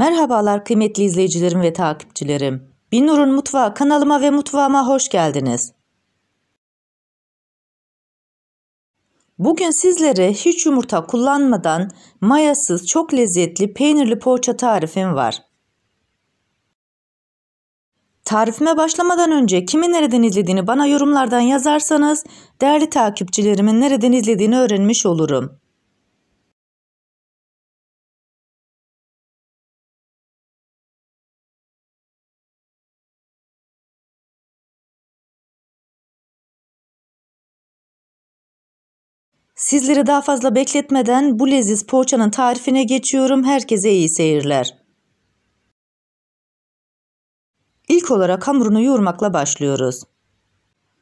Merhabalar kıymetli izleyicilerim ve takipçilerim. Binur'un Mutfağı kanalıma ve mutfağıma hoş geldiniz. Bugün sizlere hiç yumurta kullanmadan mayasız çok lezzetli peynirli poğaça tarifim var. Tarifime başlamadan önce kimi nereden izlediğini bana yorumlardan yazarsanız değerli takipçilerimin nereden izlediğini öğrenmiş olurum. Sizleri daha fazla bekletmeden bu leziz poğaçanın tarifine geçiyorum. Herkese iyi seyirler. İlk olarak hamurunu yoğurmakla başlıyoruz.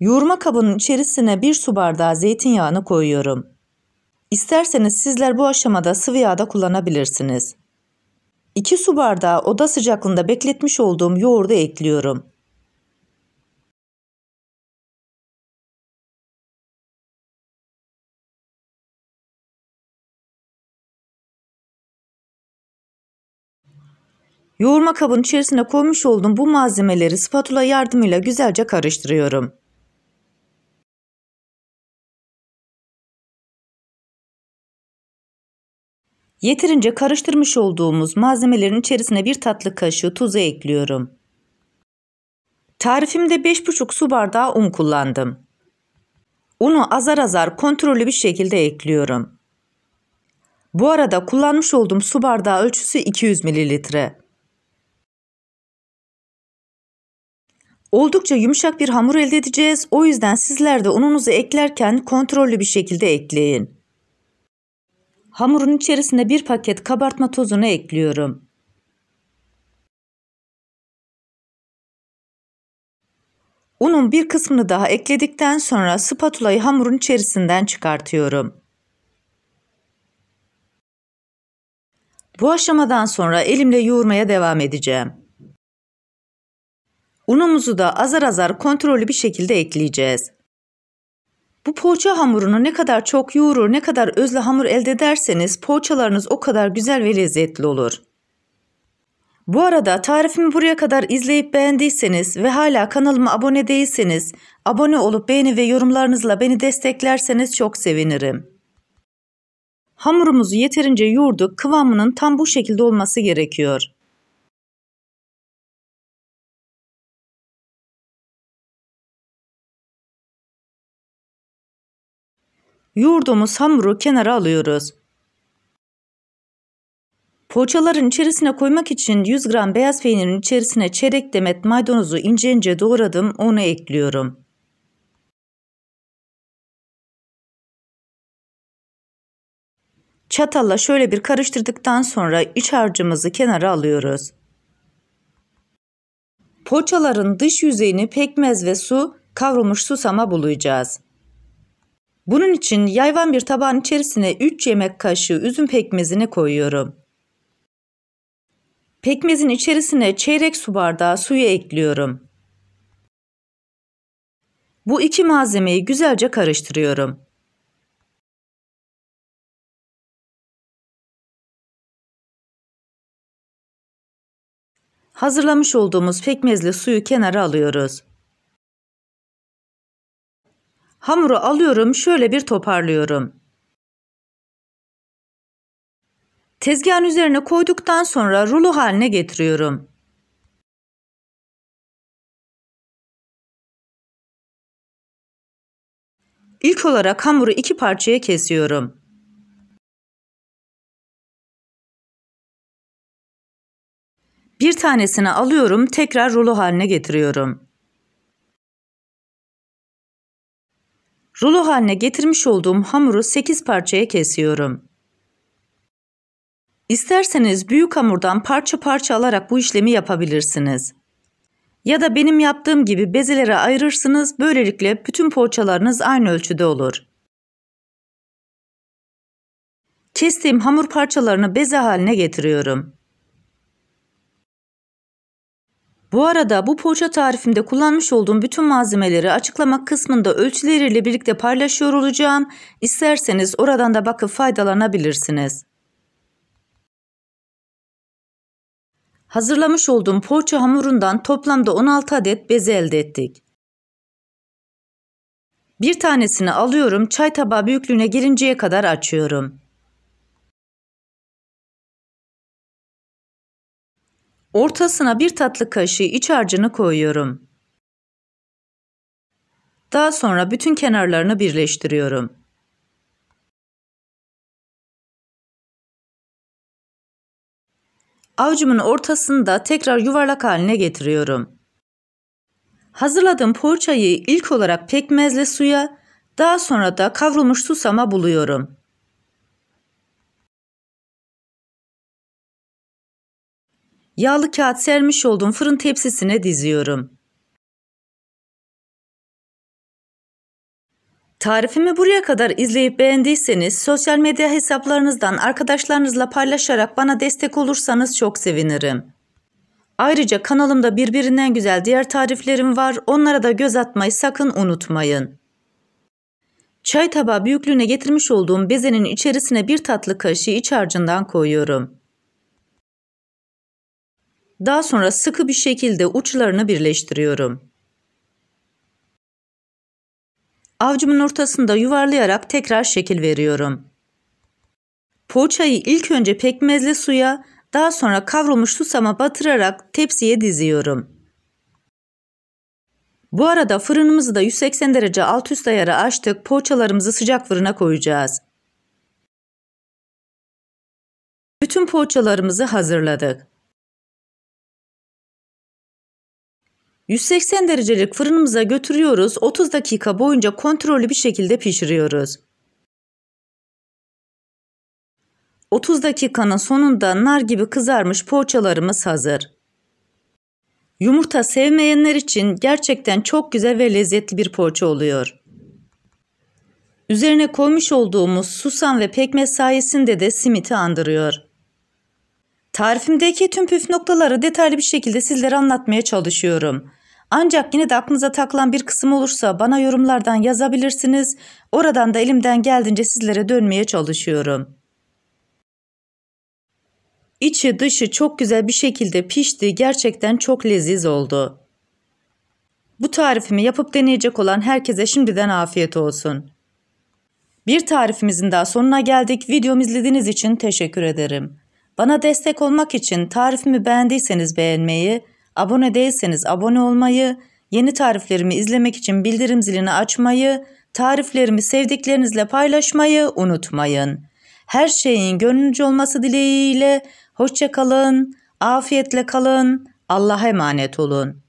Yoğurma kabının içerisine bir su bardağı zeytinyağını koyuyorum. İsterseniz sizler bu aşamada sıvı yağ da kullanabilirsiniz. 2 su bardağı oda sıcaklığında bekletmiş olduğum yoğurdu ekliyorum. Yoğurma kabının içerisine koymuş olduğum bu malzemeleri spatula yardımıyla güzelce karıştırıyorum. Yeterince karıştırmış olduğumuz malzemelerin içerisine bir tatlı kaşığı tuzu ekliyorum. Tarifimde 5,5 su bardağı un kullandım. Unu azar azar kontrollü bir şekilde ekliyorum. Bu arada kullanmış olduğum su bardağı ölçüsü 200 mililitre. Oldukça yumuşak bir hamur elde edeceğiz. O yüzden sizler de ununuzu eklerken kontrollü bir şekilde ekleyin. Hamurun içerisine bir paket kabartma tozunu ekliyorum. Unun bir kısmını daha ekledikten sonra spatulayı hamurun içerisinden çıkartıyorum. Bu aşamadan sonra elimle yoğurmaya devam edeceğim. Unumuzu da azar azar kontrollü bir şekilde ekleyeceğiz. Bu poğaça hamurunu ne kadar çok yoğurur, ne kadar özle hamur elde ederseniz poğaçalarınız o kadar güzel ve lezzetli olur. Bu arada tarifimi buraya kadar izleyip beğendiyseniz ve hala kanalıma abone değilseniz, abone olup beğeni ve yorumlarınızla beni desteklerseniz çok sevinirim. Hamurumuzu yeterince yoğurduk, kıvamının tam bu şekilde olması gerekiyor. Yoğurduğumuz hamuru kenara alıyoruz. Poğaçaların içerisine koymak için 100 gram beyaz peynirin içerisine çeyrek demet maydanozu ince ince doğradım onu ekliyorum. Çatalla şöyle bir karıştırdıktan sonra iç harcımızı kenara alıyoruz. Poğaçaların dış yüzeyini pekmez ve su kavrulmuş susama bulayacağız. Bunun için yayvan bir tabağın içerisine 3 yemek kaşığı üzüm pekmezini koyuyorum. Pekmezin içerisine çeyrek su bardağı suyu ekliyorum. Bu iki malzemeyi güzelce karıştırıyorum. Hazırlamış olduğumuz pekmezli suyu kenara alıyoruz. Hamuru alıyorum şöyle bir toparlıyorum. Tezgahın üzerine koyduktan sonra rulo haline getiriyorum. İlk olarak hamuru iki parçaya kesiyorum. Bir tanesini alıyorum, tekrar rulo haline getiriyorum. Rulo haline getirmiş olduğum hamuru 8 parçaya kesiyorum. İsterseniz büyük hamurdan parça parça alarak bu işlemi yapabilirsiniz. Ya da benim yaptığım gibi bezelere ayırırsınız böylelikle bütün poğaçalarınız aynı ölçüde olur. Kestiğim hamur parçalarını beze haline getiriyorum. Bu arada bu poğaça tarifimde kullanmış olduğum bütün malzemeleri açıklama kısmında ölçüleriyle birlikte paylaşıyor olacağım. İsterseniz oradan da bakıp faydalanabilirsiniz. Hazırlamış olduğum poğaça hamurundan toplamda 16 adet beze elde ettik. Bir tanesini alıyorum, çay tabağı büyüklüğüne gelinceye kadar açıyorum. Ortasına bir tatlı kaşığı iç harcını koyuyorum. Daha sonra bütün kenarlarını birleştiriyorum. Avucumun ortasını da tekrar yuvarlak haline getiriyorum. Hazırladığım poğaçayı ilk olarak pekmezle suya, daha sonra da kavrulmuş susama buluyorum. Yağlı kağıt sermiş olduğum fırın tepsisine diziyorum. Tarifimi buraya kadar izleyip beğendiyseniz sosyal medya hesaplarınızdan arkadaşlarınızla paylaşarak bana destek olursanız çok sevinirim. Ayrıca kanalımda birbirinden güzel diğer tariflerim var. Onlara da göz atmayı sakın unutmayın. Çay tabağı büyüklüğüne getirmiş olduğum bezenin içerisine bir tatlı kaşığı iç harcından koyuyorum. Daha sonra sıkı bir şekilde uçlarını birleştiriyorum. Avcımın ortasında yuvarlayarak tekrar şekil veriyorum. Poğaçayı ilk önce pekmezli suya, daha sonra kavrulmuş susama batırarak tepsiye diziyorum. Bu arada fırınımızı da 180 derece alt üst ayarı açtık. Poğaçalarımızı sıcak fırına koyacağız. Bütün poğaçalarımızı hazırladık. 180 derecelik fırınımıza götürüyoruz. 30 dakika boyunca kontrollü bir şekilde pişiriyoruz. 30 dakikanın sonunda nar gibi kızarmış poğaçalarımız hazır. Yumurta sevmeyenler için gerçekten çok güzel ve lezzetli bir poğaça oluyor. Üzerine koymuş olduğumuz susam ve pekmez sayesinde de simiti andırıyor. Tarifimdeki tüm püf noktaları detaylı bir şekilde sizlere anlatmaya çalışıyorum. Ancak yine de aklınıza takılan bir kısım olursa bana yorumlardan yazabilirsiniz. Oradan da elimden geldiğince sizlere dönmeye çalışıyorum. İçi dışı çok güzel bir şekilde pişti. Gerçekten çok leziz oldu. Bu tarifimi yapıp deneyecek olan herkese şimdiden afiyet olsun. Bir tarifimizin daha sonuna geldik. Videomu izlediğiniz için teşekkür ederim. Bana destek olmak için tarifimi beğendiyseniz beğenmeyi, Abone değilseniz abone olmayı, yeni tariflerimi izlemek için bildirim zilini açmayı, tariflerimi sevdiklerinizle paylaşmayı unutmayın. Her şeyin gönlünüzce olması dileğiyle hoşçakalın, afiyetle kalın, Allah'a emanet olun.